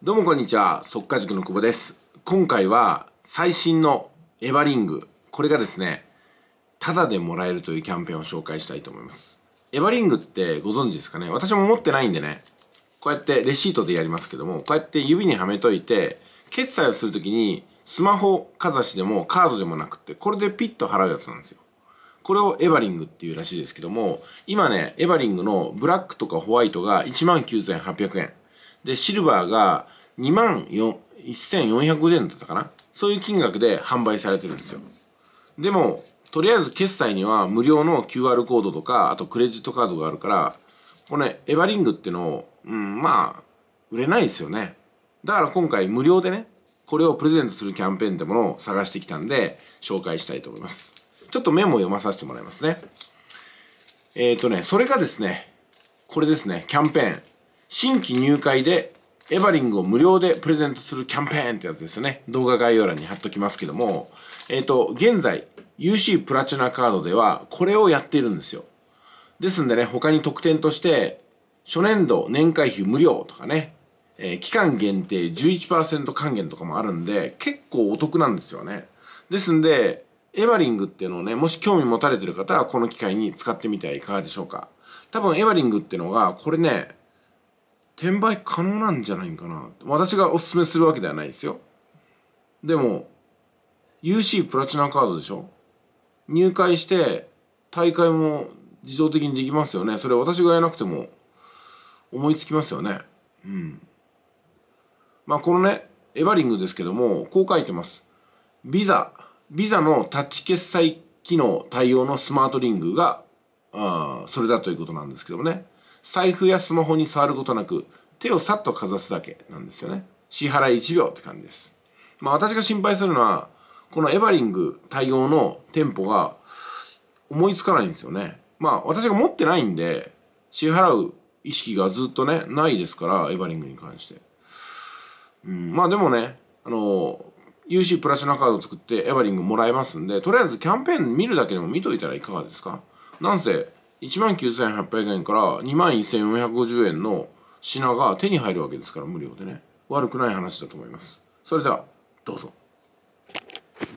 どうもこんにちは、速稼塾の久保です。今回は最新のエバリング、これがですね、タダでもらえるというキャンペーンを紹介したいと思います。エバリングってご存知ですかね私も持ってないんでね、こうやってレシートでやりますけども、こうやって指にはめといて、決済をするときにスマホかざしでもカードでもなくて、これでピッと払うやつなんですよ。これをエバリングっていうらしいですけども、今ね、エバリングのブラックとかホワイトが19,800円。で、シルバーが2万1450円だったかなそういう金額で販売されてるんですよ。でも、とりあえず決済には無料の QR コードとか、あとクレジットカードがあるから、こね、エヴァリングってのを、うん、まあ、売れないですよね。だから今回無料でね、これをプレゼントするキャンペーンってものを探してきたんで、紹介したいと思います。ちょっとメモを読まさせてもらいますね。えっ、ー、とね、それがですね、これですね、キャンペーン。新規入会でエバリングを無料でプレゼントするキャンペーンってやつですね。動画概要欄に貼っときますけども、えっ、ー、と、現在 UC プラチナカードではこれをやっているんですよ。ですんでね、他に特典として、初年度年会費無料とかね、えー、期間限定11%還元とかもあるんで、結構お得なんですよね。ですんで、エバリングっていうのをね、もし興味持たれてる方はこの機会に使ってみてはいかがでしょうか。多分エバリングっていうのが、これね、転売可能なんじゃないかな私がおすすめするわけではないですよでも UC プラチナカードでしょ入会して大会も自動的にできますよねそれ私がやなくても思いつきますよねうんまあこのねエバリングですけどもこう書いてますビザビザのタッチ決済機能対応のスマートリングがあそれだということなんですけどもね財布やスマホに触ることなく、手をさっとかざすだけなんですよね。支払い1秒って感じです。まあ私が心配するのは、このエバリング対応の店舗が思いつかないんですよね。まあ私が持ってないんで、支払う意識がずっとね、ないですから、エバリングに関して。うん、まあでもね、あの、UC プラチナカード作ってエバリングもらえますんで、とりあえずキャンペーン見るだけでも見といたらいかがですかなんせ、1万9800円から2万1450円の品が手に入るわけですから無料でね悪くない話だと思いますそれではどうぞ